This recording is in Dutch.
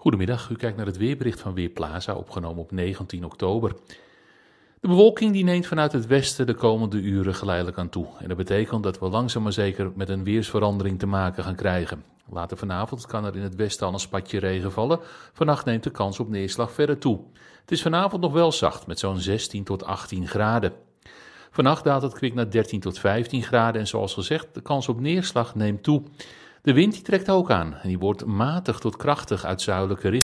Goedemiddag, u kijkt naar het weerbericht van Weerplaza, opgenomen op 19 oktober. De bewolking die neemt vanuit het westen de komende uren geleidelijk aan toe. En dat betekent dat we langzaam maar zeker met een weersverandering te maken gaan krijgen. Later vanavond kan er in het westen al een spatje regen vallen. Vannacht neemt de kans op neerslag verder toe. Het is vanavond nog wel zacht, met zo'n 16 tot 18 graden. Vannacht daalt het kwik naar 13 tot 15 graden en zoals gezegd, de kans op neerslag neemt toe. De wind die trekt ook aan en die wordt matig tot krachtig uit zuidelijke